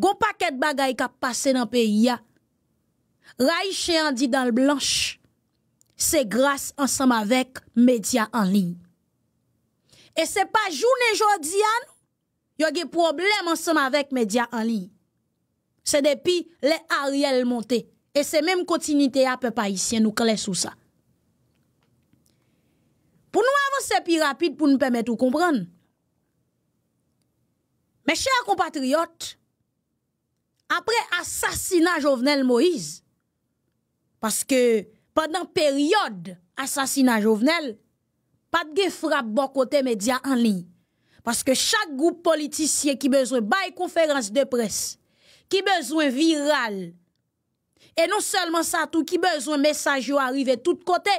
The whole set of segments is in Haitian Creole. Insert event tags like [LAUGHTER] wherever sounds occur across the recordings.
goun paket bagay ka pase nan peyi ya, ray che yon di dan l blanche, se grase ansam avek medya anli. E se pa joun e jordian, yo ge problem ansam avek medya anli. Se depi le ariel monte, e se menm kontinite ya pe pa isyen nou kle sou sa. Pou nou avan se pi rapid pou nou pemet ou kompran. Me che a kompatriot, apre asasina jovenel Moïse, paske padan peryode asasina jovenel, patge frap bon kote media an li. Paske chak goup politisye ki bezwe bay konferans de pres, ki bezwe viral, e non selman sa tou ki bezwe mesaj yo arive tout kote,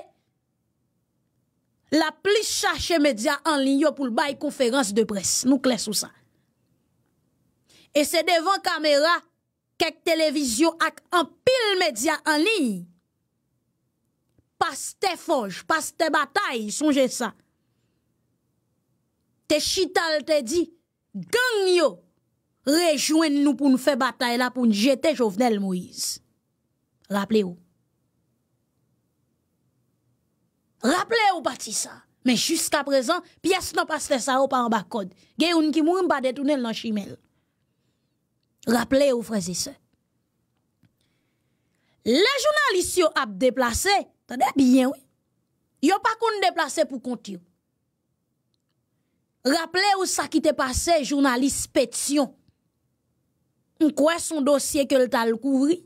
la plis chache media an li yo pou bay konferans de pres. Nou kles ou sa. E se devan kamera Kek televizyon ak an pil medya an li. Pas te foj, pas te batay, sonje sa. Te chital te di, gang yo, rejwen nou pou nou fe batay la pou nou jete jovenel mouiz. Raple ou. Raple ou pati sa. Men jiska prezan, piyes nou pas te sa ou pa an bak kod. Geyoun ki moun ba detounen lan chimel. Rappelez vous frères et sœurs. Les journalistes ont déplacé, bien oui. a pas qu'on déplacé pour continuer. Rappelez vous ça qui t'est passé journaliste pétion. On croit son dossier que le tal couvri.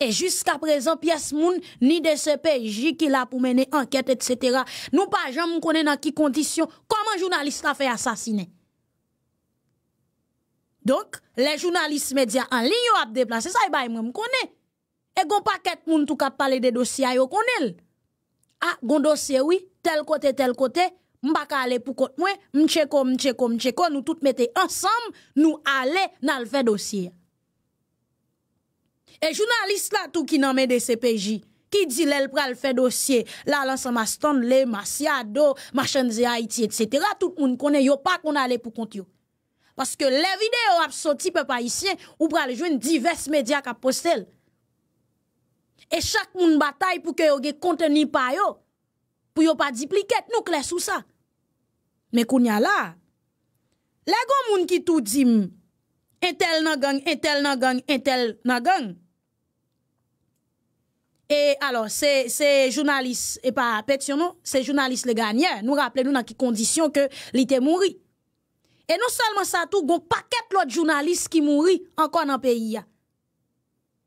Et jusqu'à présent, pièce moun, ni de CPJ qui l'a pour mener enquête, etc. Nous pas jamais connaît dans qui condition, comment journaliste a fait assassiner. Donc, les journalistes médias en ligne ont déplacé ça, et moi, me connais. Et gon paquet moun tout kap parler des dossiers yo connaît. Ah, gon dossier oui, tel côté tel côté, m'a ka aller pour compte moi, m'cheko m'cheko m'cheko, nous toutes mettons ensemble, nous aller dans le fait dossier. Et journaliste là tout qui nan de CPJ, qui dit l'el pral fait dossier, là l'ensemble Aston, le Maciado, de Haïti etc. tout moun connaît yo pas qu'on aller pour côté yo. Paske le vide ou ap soti pe pa isyen, ou prale jwen divers medyak ap postel. E chak moun batay pou ke yo ge konten ni payo. Pou yo pa dipliket nou kles ou sa. Me koun ya la. La goun moun ki tou di m, entel nan gang, entel nan gang, entel nan gang. E alo, se jounalist, e pa pet yon nou, se jounalist le ganyen. Nou rappele nou nan ki kondisyon ke li te mouri. E non salman sa tou, goun paket lout jounalist ki mouri ankon an peyi ya.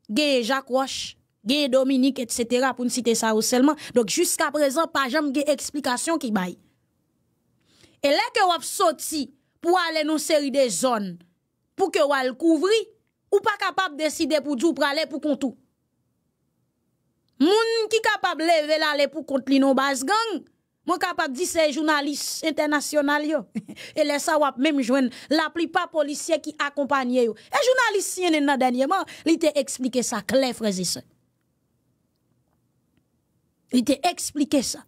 Geye Jacques Roche, geye Dominique, etc. pou nsite sa rousselman. Dok, jiska prezan, pajam geye eksplikasyon ki bay. E lè ke wap soti pou wale nou seri de zon, pou ke wale kouvri, ou pa kapab deside pou djou prale pou kontou. Moun ki kapab leve lale pou kontli nou baz gang, Moi capable de dire ces journalistes internationaux [LAUGHS] et les ça même joindre la plupart policiers qui accompagnent yo. Et journalistes nan dernièrement, il t'a expliqué ça clair frères et Il t'a expliqué ça.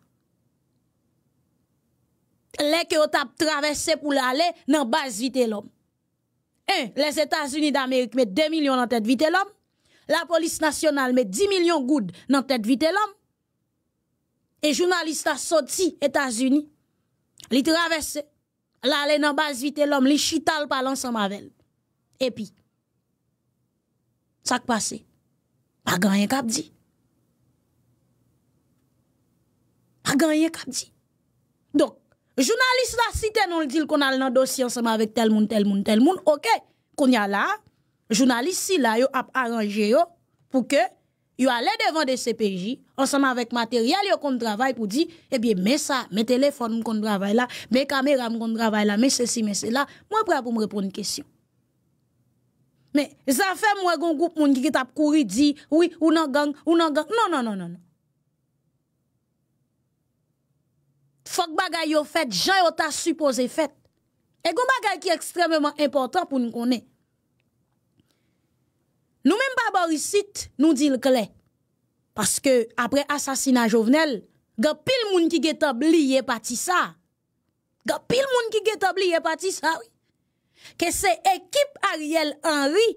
Les que ont traversé pour aller dans base vite l'homme. E, les États-Unis d'Amérique mettent 2 millions dans tête vite l'homme. La police nationale met 10 millions de gouttes dans tête vite l'homme. E jounalista soti Etasuni, li travesse, la alen an bas vite lom, li chital palan san mavel. Epi, sak pase, pa ganyen kap di. Pa ganyen kap di. Donk, jounalista si tenon li dil kon alen an dosi ansama vek tel moun, tel moun, tel moun, ok. Konya la, jounalist si la yo ap aranje yo pou ke yo ale devan de CPJ... ensemble avec matériel yo qu'on travail pour dire eh bien mais ça mes téléphones qu'on travaille là mes caméras qu'on travaille là mais ceci mais cela moi prêt pour me répondre une question mais ça fait moi un groupe moun qui t'a courir dit oui ou nan gang ou nan gang non non non non, non. Fok bagay yo fait gens yo t'a supposé fait et gon bagay qui extrêmement important pour nous connaître nous même pas ici nous dit le clair parce que après assassinat jovenel, a pil moun ki get abliye pati ça, Il pil moun ki gens qui pati ça, oui. Que C'est l'équipe Ariel Henry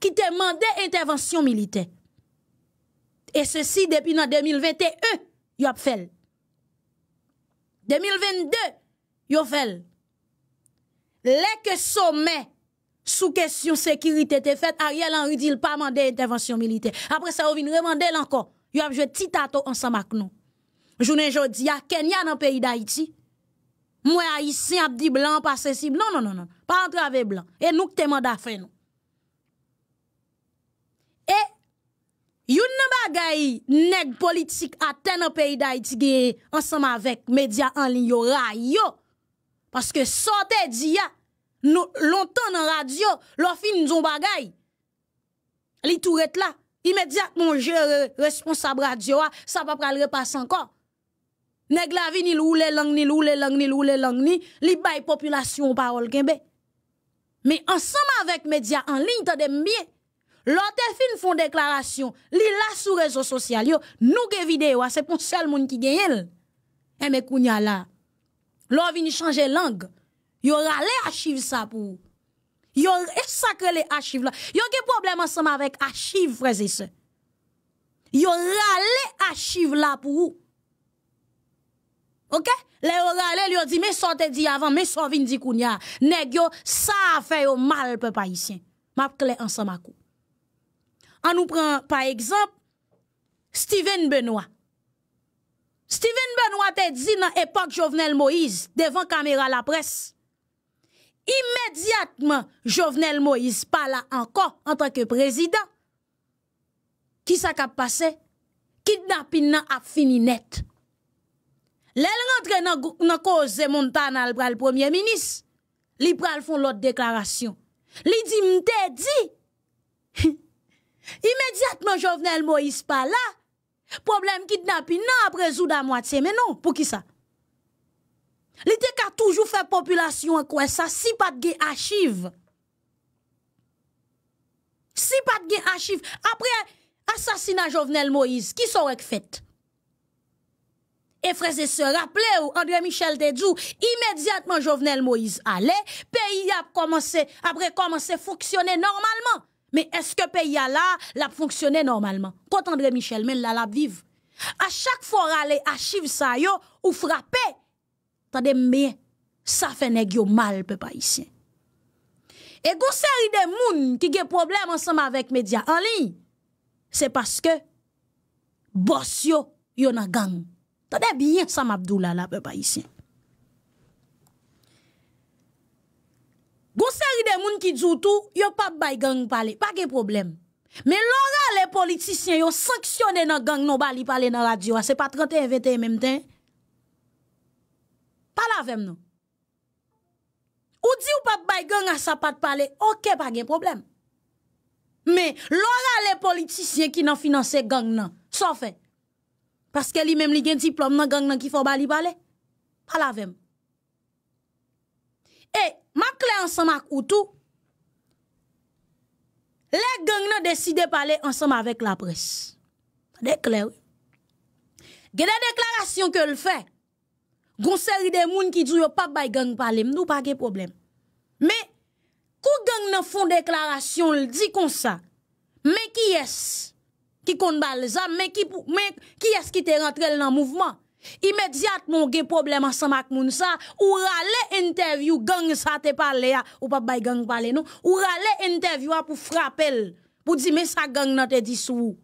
qui te l'intervention militaire. Et ceci depuis depuis 2021, yo fait. 2022, yo fel. fait. sommet. Sou kesyon sekirite te fet, a riel an rudi l pa mande intervensyon milite. Apre sa ou vin remande l ankon, yo apjwe titato ansama k nou. Jounen jodi, ya kenya nan peyi da iti, mwen a isi apdi blan, pa sensib, non, non, non, pa antrave blan, e nou k te manda fe nou. E, yon nan bagay neg politik aten nan peyi da iti ge ansama vek media anli yo ray yo, paske sote di ya, nous, longtemps en radio, leur fin nous ont bagay. Li tourette là, immédiatement, je euh, responsable radio, ah, ça va pas le repasser encore. Nèg la vie ni loule lang ni loule lang ni loule lang ni, li bay population parole kembe. Mais ensemble avec média en ligne, t'as des miens. Leurs fin font déclaration, li là sur réseaux sociaux, nous ge vidéo, ah, c'est pour seul monde qui gagne. Eh mais kounya là. L'on vini changer langue. Yo rale achive sa pou ou? Yo resakre le achive la? Yo ki problem ansama vek achive freze se? Yo rale achive la pou ou? Ok? Le yo rale, le yo di, me so te di avan, me so vin di koun ya, neg yo, sa fe yo mal pe payisyen. Map kle ansama kou. An nou pren, pa ekzamp, Steven Benoit. Steven Benoit te di nan epak Jovenel Moïse, devan kamera la presse. imediatman jovenel Moïse Pala ankon an tanke prezident, ki sa kap pase, kidnapin nan ap fini net. Lèl rentre nan koze Montan al pral premier minis, li pral fon lot deklarasyon. Li di mte di, [LAUGHS] imediatman jovenel Moïse Pala, problem kidnapin nan ap prezoudan mwate menon pou ki sa. Li dek a toujou fè populasyon an kwen sa, si pat ge achive. Si pat ge achive, apre, asasina Jovenel Moïse, ki sou rek fèt? E freze se rappele ou André Michel Dédoux, imediatman Jovenel Moïse ale, peyi a ap komanse, apre komanse foksyone normalman. Me eske peyi a la, la foksyone normalman. Kont André Michel men la la biv. A chak fòra ale, achive sa yo, ou frapè. Tade mbeye, sa fene gyo mal pepa isyen. E goseri de moun ki ge problem ansama vek media anli, se paske bos yo yon a gang. Tade bie yon sam Abdoulala pepa isyen. Goseri de moun ki djoutou, yo pa bay gang pale, pa ge problem. Me lora le politisyen yo saksyonen a gang nobali pale nan radio, se pa 31-20 menmten. Ou di ou pa bay gang a sa pat pale, oke pa gen problem. Me, lora le politisyen ki nan finanse gang nan, sa fe. Paske li menm li gen diplom nan gang nan ki fo bali pale, pale avem. E, mak le ansama koutou, le gang nan deside pale ansama vek la pres. De klewe. Gede deklarasyon ke l fek, Gon des de moun ki dit yo pa bay gang parler, nous pa gen problème. Mais kou gang nan font déclaration, l dit comme ça. Mais qui est qui kon balza, mais ki mais qui est qui te rentré nan mouvement? Immédiatement gen problème ensemble ak moun sa, ou rale interview gang sa te parler ou pa bay gang parler nou, ou rale interview pour frapper pou di mais sa gang nan te di sou.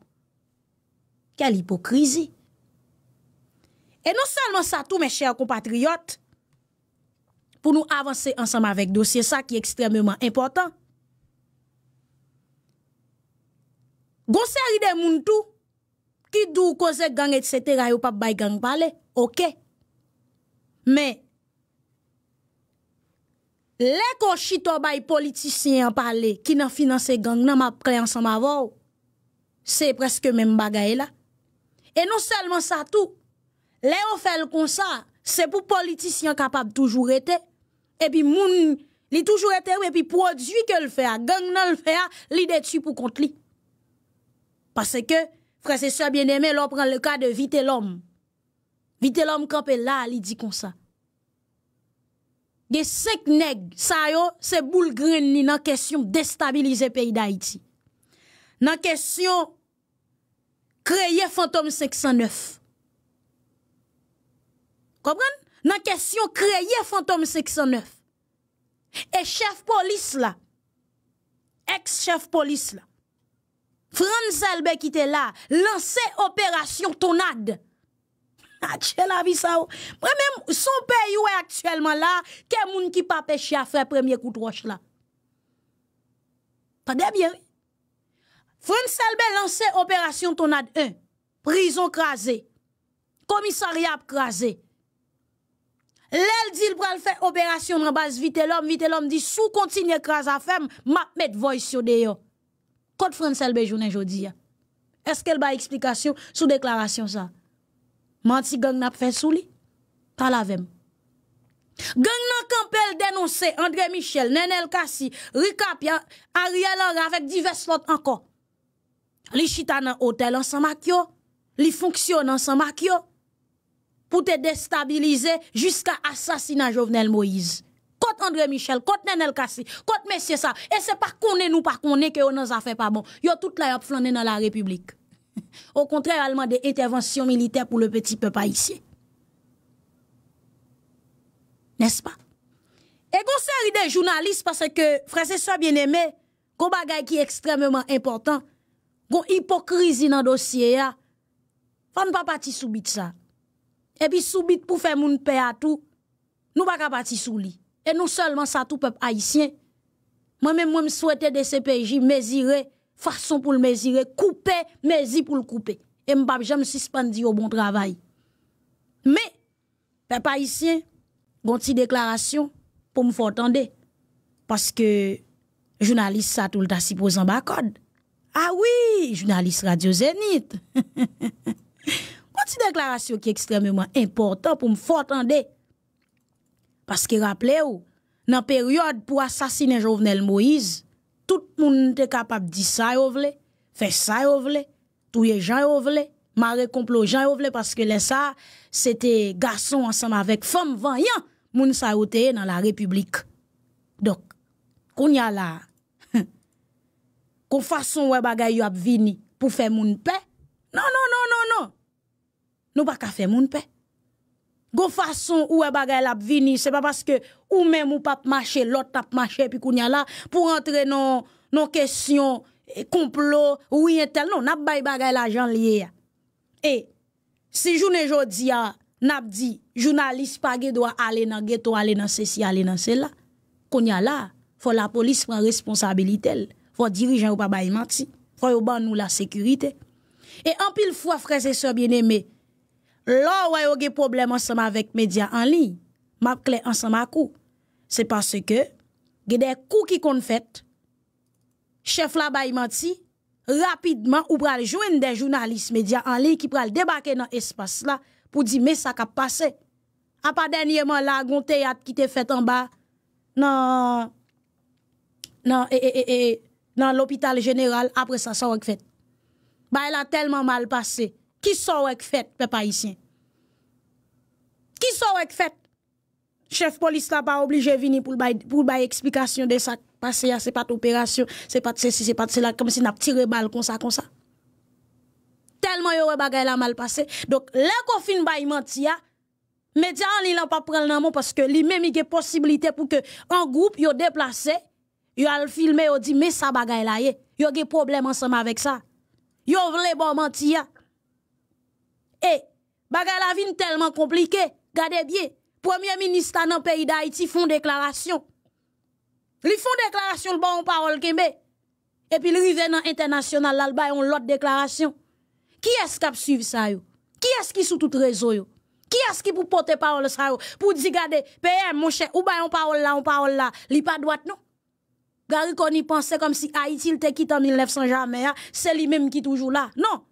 Quelle hypocrisie. E non selman sa tou mè chèr kompatriyot pou nou avanse ansanm avèk dosye. Sa ki ekstremèman important. Gon se aride moun tou ki dou koze gang et setera yo pap bay gang pale, ok? Mè lè ko chito bay politisyen pale ki nan finanse gang nan map pre ansanm avò se preske mèm bagay la. E non selman sa tou Le yon fel kon sa, se pou politisyen kapap toujou rete, epi moun li toujou rete, epi prodjou ke l'fea, gang nan l'fea, li detu pou kont li. Pase ke, frasesya bieneme, lò pran le ka de vite l'om. Vite l'om kapel la, li di kon sa. Ge sek neg, sa yo, se boul gren ni nan kesyon destabilize peyi da iti. Nan kesyon kreye fantom seksan neuf. Dans Nan question, créer Fantôme 609. Et chef police, là. Ex-chef police, là. Franz Elbe était te la. opération tonade. tonad. [LAUGHS] Atche ah, la vie, sa ou. Son son pays est est là. la, monde moun ki pa peche a premier roche, koutroche là. Tade bien, oui. Franz Elbe opération Opération tonade 1. Prison crasée. Commissariat crasé. Lèl di l pral fè operasyon nan base vite lòm, vite lòm di sou kontinye kras a fèm, map met voysyo deyo. Kote fran sel bejounen jodi ya. Eskel ba eksplikasyon sou deklarasyon sa? Manti gang nap fè sou li? Kalavem. Gang nan kampel denonse André Michel, Nenel Kassi, Rikapia, Ariel Aravek, divers lot anko. Li chita nan otel ansan makyo, li fonksyon ansan makyo. pour te déstabiliser jusqu'à assassinat Jovenel Moïse. Côte André Michel, côte Nenel Kassi, côte Monsieur ça, et c'est pas qu'on est nous, pas qu'on est que on a fait pas bon. Yo tout là yop flané dans la République. [LAUGHS] Au contraire, allemand des interventions militaires pour le petit peuple ici. N'est-ce pas? Et une série de journalistes, parce que, frère, c'est ça, bien aimé. qui est extrêmement important, une hypocrisie dans le dossier, ne pas partir sous ça et puis soubite pour faire mon paix à tout nous pas sous et non seulement ça tout peuple haïtien moi même moi me souhaiter de CPJ mesurer façon pour le mesurer couper mesure pour le couper et peux jamais suspendre au bon travail mais peuple haïtien bon une déclaration pour me faire entendre parce que journaliste ça tout le temps pose en bas code ah oui journaliste radio zénith [LAUGHS] si deklarasyon ki ekstrememan importan pou m fortande. Paske rappele ou, nan peryode pou asasine Jovenel Moïse, tout moun te kapap di sa yo vle, fe sa yo vle, touye jan yo vle, ma rekomplo jan yo vle paske le sa, se te gason ansanm avek fom vanyan moun sa yo teye nan la republik. Dok, kon ya la, [LAUGHS] kon fason wè bagay yo ap vini pou fe moun pey, Nou pa kafe moun pe. Go fason ou e bagay la vini, se pa paske ou men mou pap mache, lot tap mache pi koun ya la, pou rentre nou, nou kesyon, eh, kouplo, ou yentel, nou, nap bay bagay la jan liye ya. E, se jounen jodi ya, nap di, jounalist pa ge do a alen an geto, alen an se si, alen an se la, koun ya la, fwa la polis pran responsabili tel, fwa dirijan ou pa bay manti, fwa yo ban nou la sekurite. E an pil fwa frese sobyen eme, Lò wè yo ge problem ansema vek media anli, map kle ansema kou. Se pase ke, ge de kou ki kon fèt, chef la bayi manti, rapidman ou pral jwen de jounalist media anli ki pral debake nan espase la pou di me sa ka pase. A pa denye man la gonte yat ki te fèt anba nan e, e, e, l'opital jeneral apre sa sa wak fèt. Bayi la telman mal pase. Ki sa wèk fèt, pè pa isyen? Ki sa wèk fèt? Chef polis la pa oblije vin pou l bay eksplikasyon de sa pase ya, se pat operasyon, se pat se si, se pat se la, kom si na ptire bal konsa konsa. Telman yo wè bagay la mal pase. Dok, lèk wè film bay manti ya, medya an li lan pa prel nan moun paske li mèm i gè posibilite pou ke an goup yo deplase, yo al filmè yo di, me sa bagay la ye, yo gè problem ansam avèk sa. Yo vre bon manti ya. Eh, la la est tellement compliqué. Gardez bien, premier ministre dans le pays d'Haïti font déclaration. Ils font déclaration le bon parole Et puis, ils international, dans l'international, là, ils ont l'autre déclaration. Qui est-ce qui a suivi ça? Qui est-ce qui sous tout réseau? Yo? Qui est-ce qui pour porter parole ça? Pour dire, regardez, PM, mon cher, ou bien on parole là, on parole là, li pas droit, non? Gary Koni pensait comme si Haïti était quitté en 1900 jamais, hein. c'est lui-même qui toujours là. Non!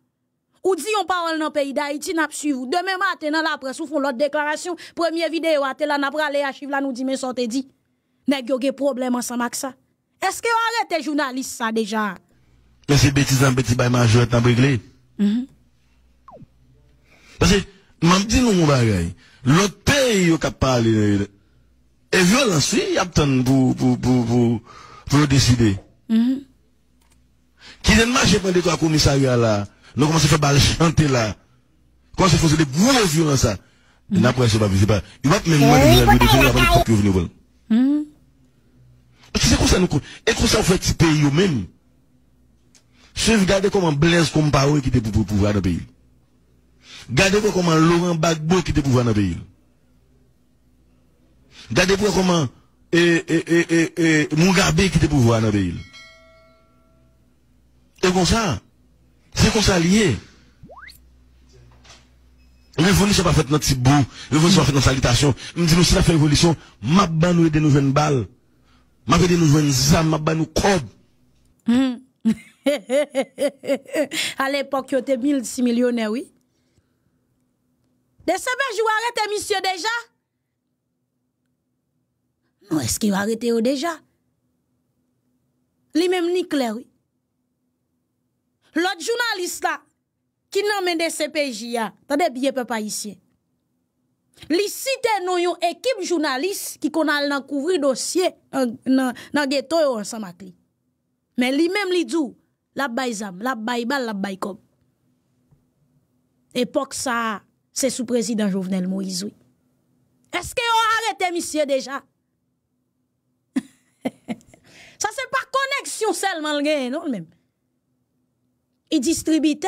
ou dit on parole dans le pays d'Haïti, n'a suivi Demain matin, dans la presse, ou font l'autre déclaration. Première vidéo, à tel n'a pas allé à Chivla, là, nous dit, mais sortez dit. Nèg yo gen problème ensemble avec ça. Est-ce que arrêtez journaliste ça déjà? Mais c'est bêtise en petit bail majeur en briglé. Mm-hmm. Parce que, m'en dit nous, on bagay, l'autre pays qui a et violence, il y'a a pour, pour, pour, pour, pour décider. Mm-hmm. Qui ne marche pas toi trois la là, nous commençons à faire balle chanter là. Quand hein, à faisait des gros violents ça. Et après, c'est pas visible. Il va même de eh, il va me dire, il va me dire, Tu sais quoi ça, nous, et quoi ça, fait fait pays eux-mêmes. Sauf regardez comment Blaise Compaoré qui était pour pouvoir dans le pays. Regardez comment Laurent eh, Bagbo qui était pouvoir dans le pays. Regardez comment et, eh, et, et, et, Mugabe qui était pouvoir dans le pays. Et comme ça, Fekons [LAUGHS] a liye. Non, Levo oh, ni se pa fet nan tibou. Levo se pa fet nan salitasyon. Mi di nou se la fe evolisyon. Ma ban nou e de nouven bal. Ma ven de nouven zan. Ma ban nou krob. A le epok yo te mil si milyone wii. De sebej yo arete misyo deja? Nou eske yo arete yo deja? Li mem ni kler wii. Lot jounalist la, ki nan mende sepeji ya, tade biye pe pa isye. Li site nou yon ekip jounalist ki kon al nan kouvri dosye nan getoy ou ansan makli. Men li mem li djou, la bayzam, la baybal, la baykom. Epoch sa, se sou prezident jovenel Moizoui. Eske yo arete misye deja? Sa se pa koneksyon sel man gen, non menm? Il distribuait,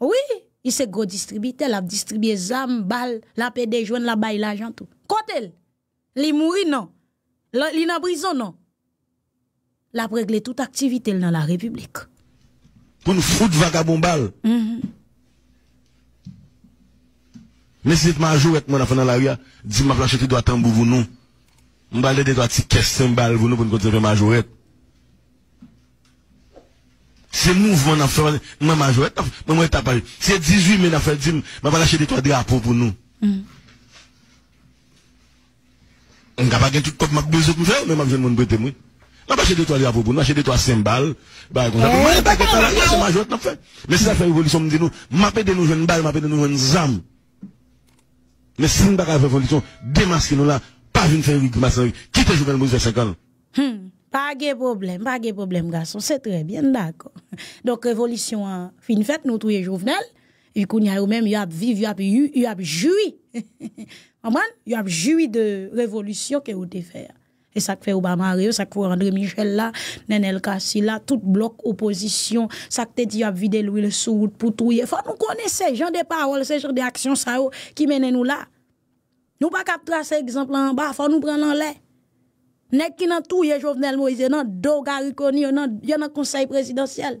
Oui, il se gros il La distribué zam, bal, la paix des jwen, la bay la tout. Kote l. Li mouri non. Li nan prison non. La régler toute activité dans la République. Pour nou fout vagabon bal. Mm -hmm. Mais si ma joue avec moi dans la rue, dis ma flashe qui doit tambour vous nous. On va des doigts si balle vous nous pour nous continuer ma jouette. Se mouvman nan fèl, mwen majwèt nan fèl, mwen mwen tapaj. Se 18 men nan fèl, mwen fèl achede to a di apò pou nou. Mwen mm. kapak gen tout kop mak bezò pou mwen fèl, mwen fèl mwen bwete mwen. Mwen fèl achede to a di apò pou nou, achede to a sembal. Mwen fèl, mwen fèl, mwen fèl. Mwen fèl fèl yon volisyon mwen di nou, mwen fèl di nou fèl yon bal, mwen fèl di nou fèl yon zam. Mwen fèl yon volisyon, demaske nou la, pa vin fèl yon masken yon, kitè joun mwen mwen fèl segan. Pas de problème, pas de problème, garçon. C'est très bien, d'accord. Donc, révolution, fin fête, nous tous Jovenel. Et qu'on y a même, il y a vivre, il y a eu, il y a joui. [LAUGHS] Il y a de révolution que vous devez faire. Et ça que fait Obama, ça que fait André Michel là, Nenel Kassi là, tout bloc opposition, ça que te dit, a vidé l'huile sous route pour tout. Faut nous connaître ces gens de paroles, ces gens actions ça, qui mènent nous là. Nous pas cap tracer exemple en bas, faut nous prendre en l'air. Nèg qui nan touye Jovenel Moïse nan do Gariconi nan yon nan conseil présidentiel.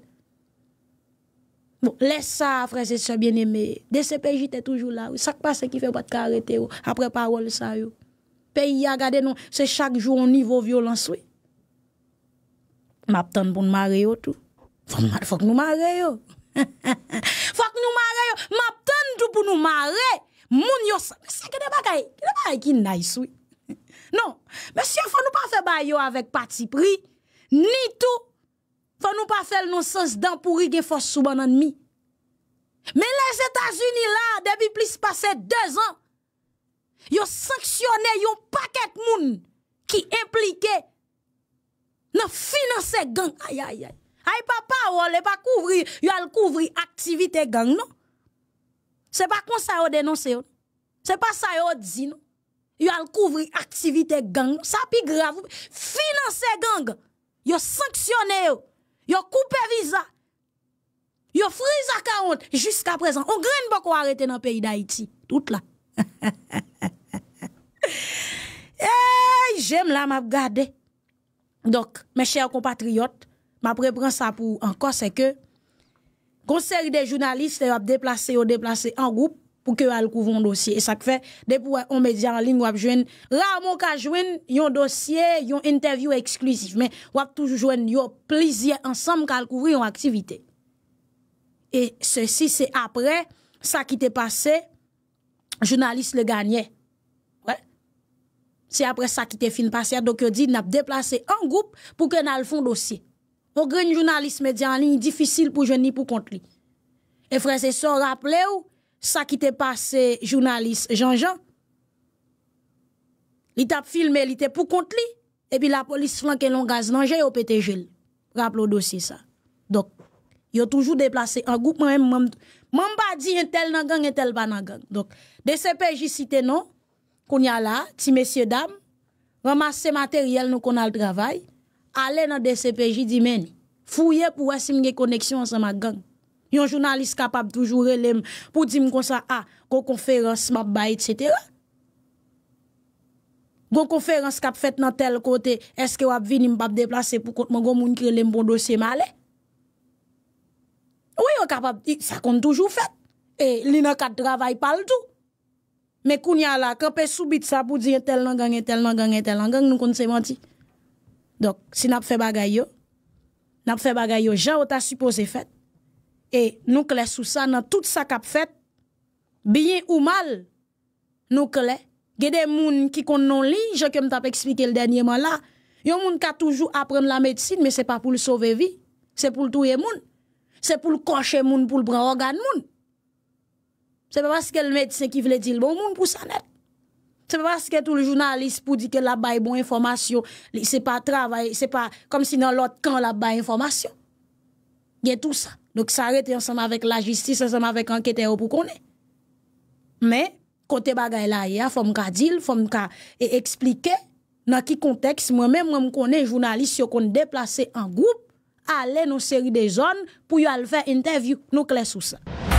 Bon, laisse ça, frères et sœurs bien-aimés. DCPJ est toujours là. Ça passe qui fait pas de arrêter après parole ça yo. Pays a gardé non, c'est chaque jour au niveau violence oui. M'attend pour marrer tout. Faut faut que nous marrer yo. [LAUGHS] faut que nous marrer yo. M'attend tout pour nous marrer. Moun yo ça, que des bagailles, des bagailles qui nice oui. Non, monsieur, faut nous pas faire avec parti pris, ni tout. Faut nous pas faire non sens dans pourri gen force sous bon ennemi. Mais les États-Unis là, depuis plus passé deux ans, ont sanctionné yon paquet de moun qui impliqué dans financer gang. Aïe, aïe, aïe. Aïe, papa, ou oh, pas couvrir, yon couvrir activité gang, non? C'est pas comme ça yon dénonce, C'est pas ça yon dit, non? Yo al couvrir activité gang, ça pi grave. Financer gang, yo sanctionné yo, yo coupé visa. Yo frise à 40 jusqu'à présent. On graine beaucoup arrêter dans le pays d'Haïti. Tout là. [LAUGHS] j'aime la m'a Donc, mes chers compatriotes, ma prendre ça pour encore c'est que Conseil des journalistes déplacés déplacé ont déplacé en groupe pour que elle couvre un dossier et ça fait depuis on média en ligne ou mon rarement ka joine un dossier une interview exclusive mais ou toujours joine yo plaisir ensemble qu'elle couvrir une activité et ceci c'est après ça qui t'est passé journaliste le gagnait c'est après ça qui t'est fin passé donc yo dit n'a déplacé un groupe pour que n'al un dossier on un journaliste média en ligne difficile pour joindre pour contre et frère c'est ça rappelez vous ça qui t'est passé journaliste Jean-Jean. Il t'a filmé, il était pour compte lui et puis la police flanque long gaz dans j'ai pété gel. Rappelez au dossier ça. Donc a toujours déplacé un groupe même même pas dit un tel nan gang un tel pas gang. Donc DCPJ cité non qu'on y a là, ti messieurs dames, ramasser matériel nous qu'on a le travail, aller dans DCPJ dit men, fouiller pour voir si une connexion ensemble gang. Yon jounalist kapap toujou relem pou di m kon sa, a, ah, kon konferans map bayi, etc. Kon konferans kap fet nan tel kote, eske wap vin im pap deplase pou kontman, kon moun krelem bon dosye male. Ou yon kapap, sa kon toujou fet, e, li nan kat travay pal tou. Me koun ya la, kapes soubit sa pou di, tel nan gang, tel nan gang, tel nan gang, nou kon se manti. Dok, si nap fe bagay yo, nap fe bagay yo, jan wata supose fet, Et nous les sous ça, dans tout ça qu'on fait, bien ou mal, nous clés. Il y a des gens qui connaissent li, je que m'tape expliqué le dernier moment, là. Il y a des gens qui toujours apprennent la médecine, mais ce n'est pas pour le sauver vie. C'est pour le tuer les gens. C'est pour le cocher les pour le prendre organe les gens. Ce n'est pas parce que le médecin qui dire bon monde pour ça net. Ce n'est pas parce que tout le journaliste pour dire que la de bon information, ce n'est pas travail, ce pas comme si dans l'autre camp la baille information. Il y a tout ça. Donk sa rete yon seman vek la jistis, yon seman vek anketèyo pou konen. Men, kote bagay la ya, fòm ka dil, fòm ka e eksplike nan ki konteks, mwen men mwen konen jounalist yo kon deplase an goup, ale nou seri de zon pou yo al fè interview nou klesou sa.